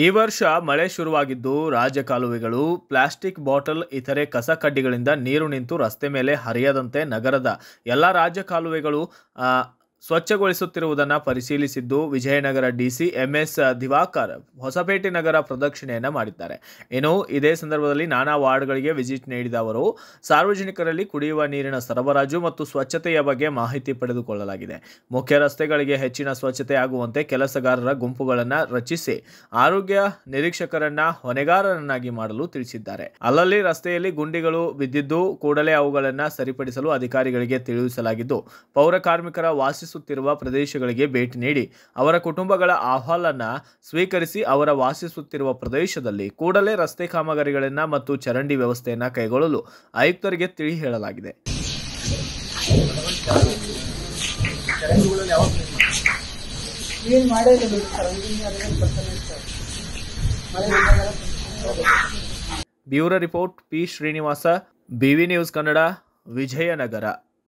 ಈ ವರ್ಷ ಮಳೆ ಶುರುವಾಗಿದ್ದು ರಾಜಕಾಲುವೆಗಳು ಪ್ಲಾಸ್ಟಿಕ್ ಬಾಟಲ್ ಇತರೆ ಕಸ ಕಡ್ಡಿಗಳಿಂದ ನೀರು ನಿಂತು ರಸ್ತೆ ಮೇಲೆ ಹರಿಯದಂತೆ ನಗರದ ಎಲ್ಲ ರಾಜಕಾಲುವೆಗಳು ಸ್ವಚ್ಛಗೊಳಿಸುತ್ತಿರುವುದನ್ನು ಪರಿಶೀಲಿಸಿದ್ದು ವಿಜಯನಗರ ಡಿಸಿ ಎಂಎಸ್ ದಿವಾಕರ್ ಹೊಸಪೇಟೆ ನಗರ ಪ್ರದಕ್ಷಿಣೆಯನ್ನು ಮಾಡಿದ್ದಾರೆ ಇನ್ನು ಇದೇ ಸಂದರ್ಭದಲ್ಲಿ ನಾನಾ ವಾರ್ಡ್ಗಳಿಗೆ ವಿಸಿಟ್ ನೀಡಿದ ಅವರು ಸಾರ್ವಜನಿಕರಲ್ಲಿ ಕುಡಿಯುವ ನೀರಿನ ಸರಬರಾಜು ಮತ್ತು ಸ್ವಚ್ಛತೆಯ ಬಗ್ಗೆ ಮಾಹಿತಿ ಪಡೆದುಕೊಳ್ಳಲಾಗಿದೆ ಮುಖ್ಯ ರಸ್ತೆಗಳಿಗೆ ಹೆಚ್ಚಿನ ಸ್ವಚ್ಛತೆ ಆಗುವಂತೆ ಕೆಲಸಗಾರರ ಗುಂಪುಗಳನ್ನು ರಚಿಸಿ ಆರೋಗ್ಯ ನಿರೀಕ್ಷಕರನ್ನ ಹೊಣೆಗಾರರನ್ನಾಗಿ ಮಾಡಲು ತಿಳಿಸಿದ್ದಾರೆ ಅಲ್ಲಲ್ಲಿ ರಸ್ತೆಯಲ್ಲಿ ಗುಂಡಿಗಳು ಬಿದ್ದಿದ್ದು ಕೂಡಲೇ ಅವುಗಳನ್ನು ಸರಿಪಡಿಸಲು ಅಧಿಕಾರಿಗಳಿಗೆ ತಿಳಿಸಲಾಗಿದ್ದು ಪೌರ ಕಾರ್ಮಿಕರ ವಾಸಿಸ ವಾಸಿಸುತ್ತಿರುವ ಪ್ರದೇಶಗಳಿಗೆ ಭೇಟಿ ನೀಡಿ ಅವರ ಕುಟುಂಬಗಳ ಆಹ್ವಾಲನ್ನು ಸ್ವೀಕರಿಸಿ ಅವರ ವಾಸಿಸುತ್ತಿರುವ ಪ್ರದೇಶದಲ್ಲಿ ಕೂಡಲೇ ರಸ್ತೆ ಕಾಮಗಾರಿಗಳನ್ನು ಮತ್ತು ಚರಂಡಿ ವ್ಯವಸ್ಥೆಯನ್ನು ಕೈಗೊಳ್ಳಲು ಆಯುಕ್ತರಿಗೆ ತಿಳಿ ಹೇಳಲಾಗಿದೆ bureau report P Srinivasa BV news Kannada Vijayanagara